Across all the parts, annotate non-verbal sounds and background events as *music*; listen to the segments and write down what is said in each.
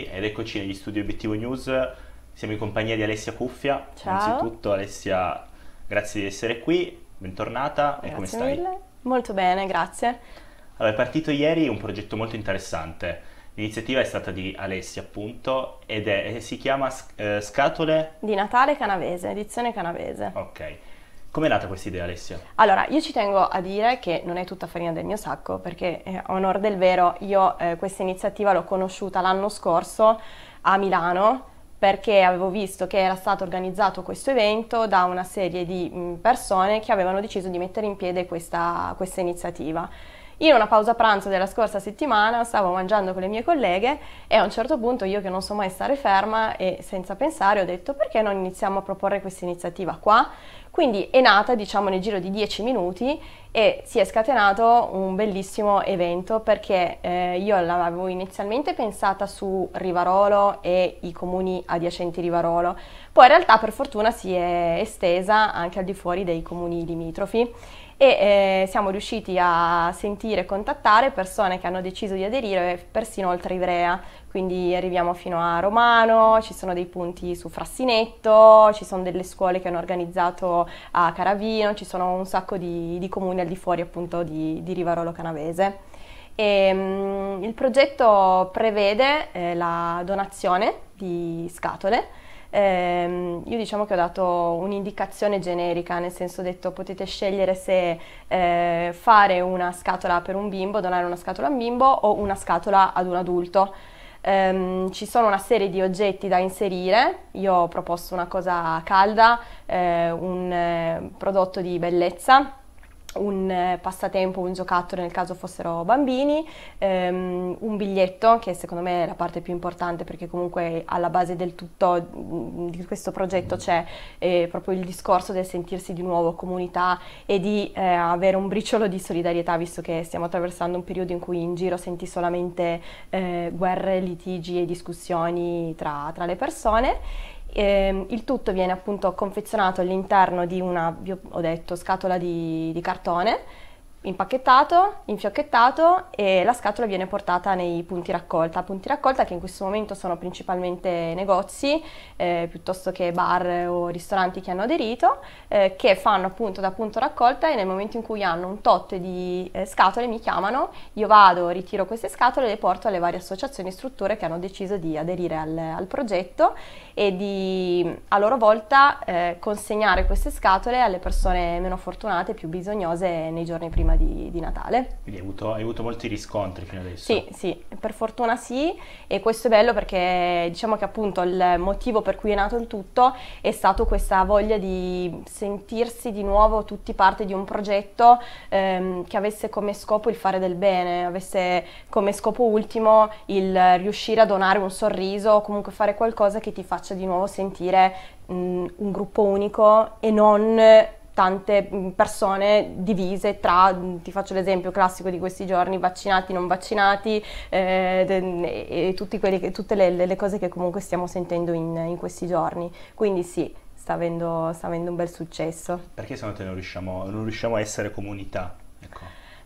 tutti ed eccoci negli studi Obiettivo News. Siamo in compagnia di Alessia Cuffia. Ciao. Innanzitutto Alessia, grazie di essere qui, bentornata grazie e come stai? Mille. Molto bene, grazie. Allora, è partito ieri un progetto molto interessante. L'iniziativa è stata di Alessia, appunto, ed è, si chiama eh, Scatole di Natale Canavese, edizione canavese. Ok. Come è nata questa idea, Alessia? Allora, io ci tengo a dire che non è tutta farina del mio sacco, perché eh, a del vero io eh, questa iniziativa l'ho conosciuta l'anno scorso a Milano perché avevo visto che era stato organizzato questo evento da una serie di persone che avevano deciso di mettere in piedi questa, questa iniziativa. Io in una pausa pranzo della scorsa settimana stavo mangiando con le mie colleghe e a un certo punto io che non so mai stare ferma e senza pensare ho detto perché non iniziamo a proporre questa iniziativa qua quindi è nata, diciamo, nel giro di 10 minuti e si è scatenato un bellissimo evento perché eh, io l'avevo inizialmente pensata su Rivarolo e i comuni adiacenti Rivarolo, poi in realtà per fortuna si è estesa anche al di fuori dei comuni limitrofi e eh, siamo riusciti a sentire e contattare persone che hanno deciso di aderire persino oltre Ivrea, quindi arriviamo fino a Romano, ci sono dei punti su Frassinetto, ci sono delle scuole che hanno organizzato a Caravino, ci sono un sacco di, di comuni al di fuori appunto di, di Rivarolo Canavese. E, ehm, mh, il progetto prevede eh, la donazione di scatole ehm, io diciamo che ho dato un'indicazione generica, nel senso detto potete scegliere se eh, fare una scatola per un bimbo, donare una scatola a un bimbo o una scatola ad un adulto. Um, ci sono una serie di oggetti da inserire, io ho proposto una cosa calda, eh, un eh, prodotto di bellezza un eh, passatempo, un giocattolo nel caso fossero bambini, um, un biglietto che secondo me è la parte più importante perché comunque alla base del tutto mm, di questo progetto c'è eh, proprio il discorso del sentirsi di nuovo comunità e di eh, avere un briciolo di solidarietà visto che stiamo attraversando un periodo in cui in giro senti solamente eh, guerre, litigi e discussioni tra, tra le persone eh, il tutto viene appunto confezionato all'interno di una, vi ho detto, scatola di, di cartone impacchettato, infiocchettato e la scatola viene portata nei punti raccolta, punti raccolta che in questo momento sono principalmente negozi eh, piuttosto che bar o ristoranti che hanno aderito eh, che fanno appunto da punto raccolta e nel momento in cui hanno un tot di eh, scatole mi chiamano, io vado, ritiro queste scatole e le porto alle varie associazioni e strutture che hanno deciso di aderire al, al progetto e di a loro volta eh, consegnare queste scatole alle persone meno fortunate, più bisognose nei giorni prima prima di, di Natale. Quindi hai avuto, hai avuto, molti riscontri fino adesso? Sì, sì, per fortuna sì e questo è bello perché diciamo che appunto il motivo per cui è nato il tutto è stato questa voglia di sentirsi di nuovo tutti parte di un progetto ehm, che avesse come scopo il fare del bene, avesse come scopo ultimo il riuscire a donare un sorriso o comunque fare qualcosa che ti faccia di nuovo sentire mh, un gruppo unico e non tante mm, persone divise tra, mm, ti faccio l'esempio classico di questi giorni, vaccinati, non vaccinati eh, mm, e, e quelli, tutte le, le, cose che comunque stiamo sentendo in, in questi giorni. Quindi sì, sta avendo, sta avendo, un bel successo. Perché se no non riusciamo, non riusciamo a essere comunità?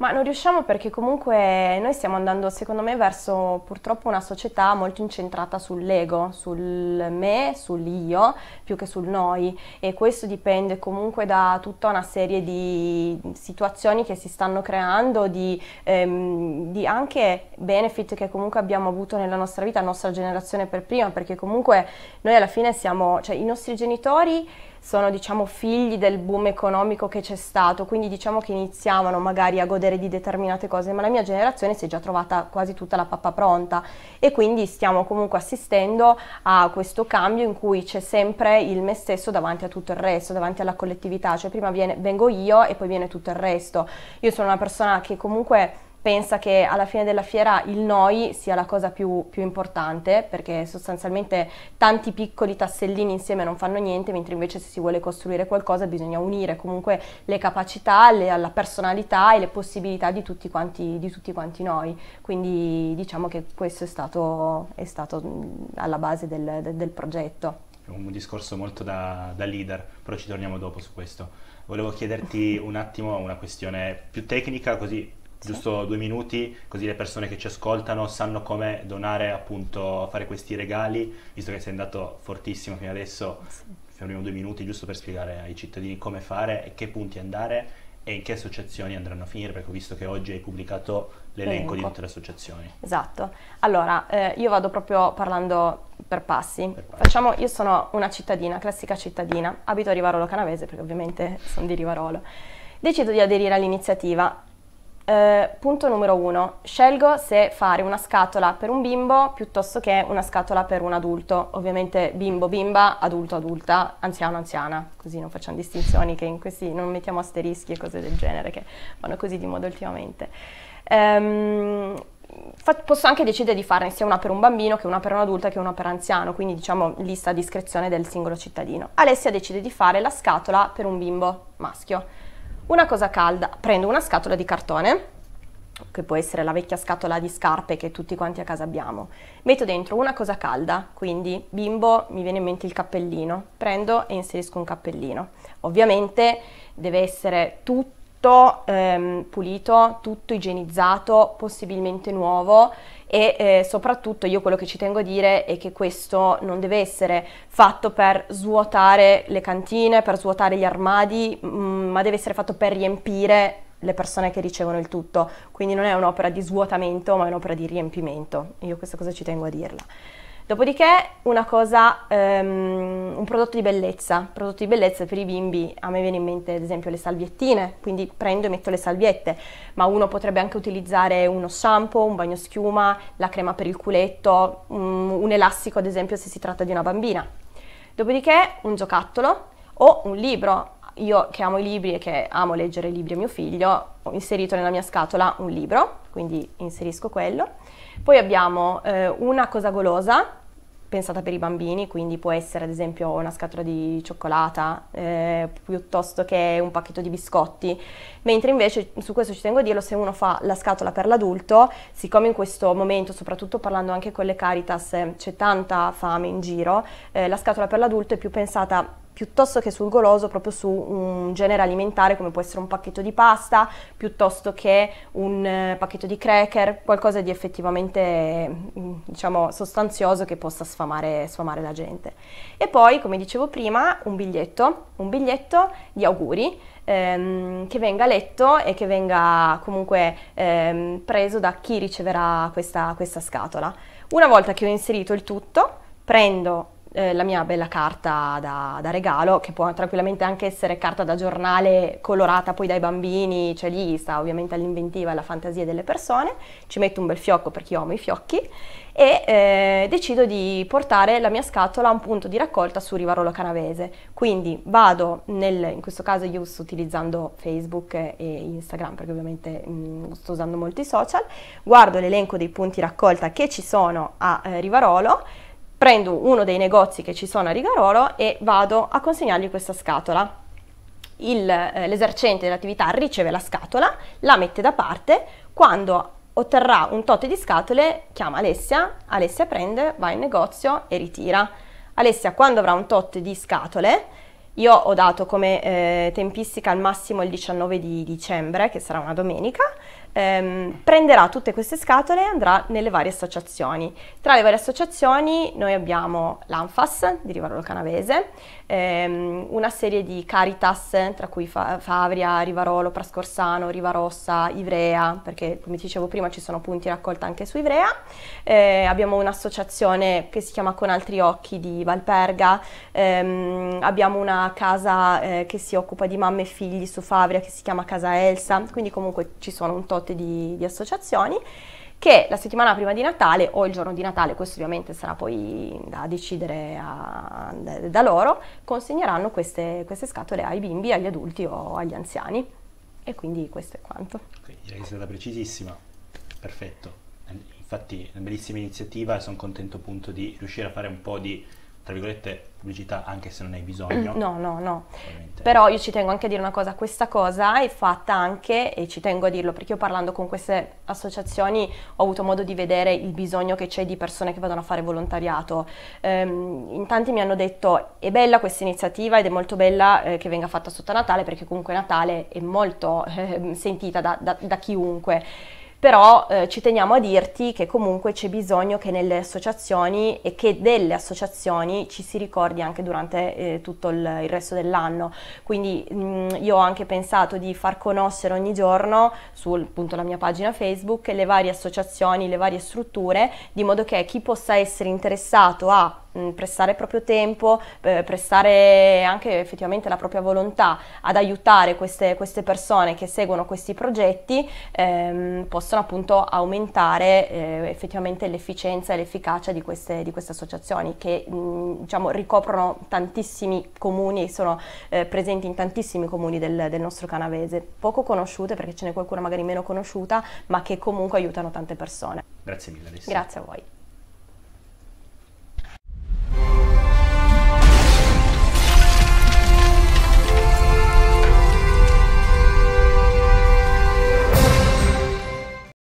Ma non riusciamo perché comunque noi stiamo andando, secondo me, verso purtroppo una società molto incentrata sull'ego, sul me, sull'io, più che sul noi. E questo dipende comunque da tutta una serie di situazioni che si stanno creando, di, ehm, di anche benefit che comunque abbiamo avuto nella nostra vita, la nostra generazione per prima, perché comunque noi alla fine siamo, cioè i nostri genitori sono diciamo, figli del boom economico che c'è stato, quindi diciamo che iniziavano magari a godere di determinate cose, ma la mia generazione si è già trovata quasi tutta la pappa pronta e quindi stiamo comunque assistendo a questo cambio in cui c'è sempre il me stesso davanti a tutto il resto, davanti alla collettività, cioè prima viene, vengo io e poi viene tutto il resto. Io sono una persona che comunque pensa che alla fine della fiera il noi sia la cosa più, più, importante perché sostanzialmente tanti piccoli tassellini insieme non fanno niente mentre invece se si vuole costruire qualcosa bisogna unire comunque le capacità, le, la personalità e le possibilità di tutti, quanti, di tutti, quanti, noi quindi diciamo che questo è stato, è stato mm, alla base del, del, del progetto un discorso molto da, da, leader, però ci torniamo dopo su questo. Volevo chiederti un attimo una questione più tecnica, così giusto due minuti, così le persone che ci ascoltano sanno come donare appunto fare questi regali, visto che sei andato fortissimo fino adesso, sì. fermiamo due minuti giusto per spiegare ai cittadini come fare e che punti andare e in che associazioni andranno a finire, perché ho visto che oggi hai pubblicato l'elenco Elenco. di tutte le associazioni. Esatto, allora eh, io vado proprio parlando per passi. per passi. Facciamo, io sono una cittadina, classica cittadina, abito a Rivarolo Canavese perché ovviamente sono di Rivarolo. Decido di aderire all'iniziativa eh, punto numero uno, scelgo se fare una scatola per un bimbo piuttosto che una scatola per un adulto, ovviamente bimbo, bimba, adulto, adulta, anziano, anziana, così non facciamo distinzioni, che in questi non mettiamo asterischi e cose del genere che vanno così di moda ultimamente. Ehm, posso anche decidere di farne sia una per un bambino che una per un adulto che una per anziano, quindi diciamo lista a discrezione del singolo cittadino. Alessia decide di fare la scatola per un bimbo maschio. Una cosa calda, prendo una scatola di cartone, che può essere la vecchia scatola di scarpe che tutti quanti a casa abbiamo, metto dentro una cosa calda, quindi bimbo mi viene in mente il cappellino, prendo e inserisco un cappellino. Ovviamente deve essere tutto ehm, pulito, tutto igienizzato, possibilmente nuovo e eh, soprattutto io quello che ci tengo a dire è che questo non deve essere fatto per svuotare le cantine, per svuotare gli armadi, mh, mm, ma deve essere fatto per riempire le persone che ricevono il tutto, quindi non è un'opera di svuotamento ma è un'opera di riempimento, io questa cosa ci tengo a dirla. Dopodiché una cosa, um, un prodotto di bellezza, prodotto di bellezza per i bimbi, a me viene in mente ad esempio le salviettine, quindi prendo e metto le salviette, ma uno potrebbe anche utilizzare uno shampoo, un bagno schiuma, la crema per il culetto, un, un elastico ad esempio se si tratta di una bambina. Dopodiché un giocattolo o un libro, io che amo i libri e che amo leggere i libri a mio figlio, ho inserito nella mia scatola un libro, quindi inserisco quello. Poi abbiamo eh, una cosa golosa, pensata per i bambini, quindi può essere ad esempio una scatola di cioccolata eh, piuttosto che un pacchetto di biscotti, mentre invece su questo ci tengo a dirlo, se uno fa la scatola per l'adulto, siccome in questo momento, soprattutto parlando anche con le Caritas, c'è tanta fame in giro, eh, la scatola per l'adulto è più pensata piuttosto che sul goloso, proprio su un genere alimentare come può essere un pacchetto di pasta, piuttosto che un eh, pacchetto di cracker, qualcosa di effettivamente mm, diciamo, sostanzioso che possa sfamare, sfamare, la gente. E poi, come dicevo prima, un biglietto, un biglietto di auguri ehm, che venga letto e che venga comunque ehm, preso da chi riceverà questa, questa scatola. Una volta che ho inserito il tutto, prendo eh, la mia bella carta da, da, regalo, che può tranquillamente anche essere carta da giornale colorata poi dai bambini, cioè lì sta ovviamente all'inventiva e alla fantasia delle persone, ci metto un bel fiocco perché io amo i fiocchi e eh, decido di portare la mia scatola a un punto di raccolta su Rivarolo Canavese. Quindi vado nel, in questo caso io sto utilizzando Facebook e Instagram perché ovviamente mh, mm, sto usando molti social, guardo l'elenco dei punti raccolta che ci sono a eh, Rivarolo, prendo uno dei negozi che ci sono a Rigarolo e vado a consegnargli questa scatola. Il, eh, l'esercente dell'attività riceve la scatola, la mette da parte, quando otterrà un tot di scatole chiama Alessia, Alessia prende, va in negozio e ritira. Alessia quando avrà un tot di scatole, io ho dato come eh, tempistica al massimo il 19 di dicembre, che sarà una domenica, ehm, prenderà tutte queste scatole e andrà nelle varie associazioni. Tra le varie associazioni noi abbiamo l'ANFAS di Rivarolo Canavese, ehm, una serie di Caritas, tra cui Fa Favria, Rivarolo, Prascorsano, Rivarossa, Ivrea, perché come dicevo prima ci sono punti raccolta anche su Ivrea. Eh, abbiamo un'associazione che si chiama Con Altri Occhi di Valperga, ehm, abbiamo una casa eh, che si occupa di mamme e figli su Favria che si chiama Casa Elsa, quindi comunque ci sono un tot prodotti di, di associazioni che la settimana prima di Natale o il giorno di Natale, questo ovviamente sarà poi da decidere a, da loro, consegneranno queste, queste, scatole ai bimbi, agli adulti o agli anziani. E quindi questo è quanto. Okay, direi che è stata precisissima, perfetto. Infatti è una bellissima iniziativa e sono contento appunto di riuscire a fare un po' di tra virgolette, pubblicità anche se non hai bisogno. No, no, no. Ovviamente. Però io ci tengo anche a dire una cosa, questa cosa è fatta anche, e ci tengo a dirlo, perché io parlando con queste associazioni ho avuto modo di vedere il bisogno che c'è di persone che vadano a fare volontariato. Ehm, in tanti mi hanno detto, è bella questa iniziativa ed è molto bella eh, che venga fatta sotto Natale, perché comunque Natale è molto *laughs* eh, sentita da, da, da chiunque però eh, ci teniamo a dirti che comunque c'è bisogno che nelle associazioni e che delle associazioni ci si ricordi anche durante eh, tutto il, il, resto dell'anno. Quindi mh, mm, io ho anche pensato di far conoscere ogni giorno sulla mia pagina Facebook le varie associazioni, le varie strutture, di modo che chi possa essere interessato a Mm, prestare proprio tempo, eh, prestare anche effettivamente la propria volontà ad aiutare queste, queste persone che seguono questi progetti, ehm, possono appunto aumentare eh, effettivamente l'efficienza e l'efficacia di queste, di queste associazioni che mh, mm, diciamo, ricoprono tantissimi comuni e sono eh, presenti in tantissimi comuni del, del nostro canavese, poco conosciute perché ce n'è qualcuna magari meno conosciuta, ma che comunque aiutano tante persone. Grazie mille Alessia. Grazie a voi.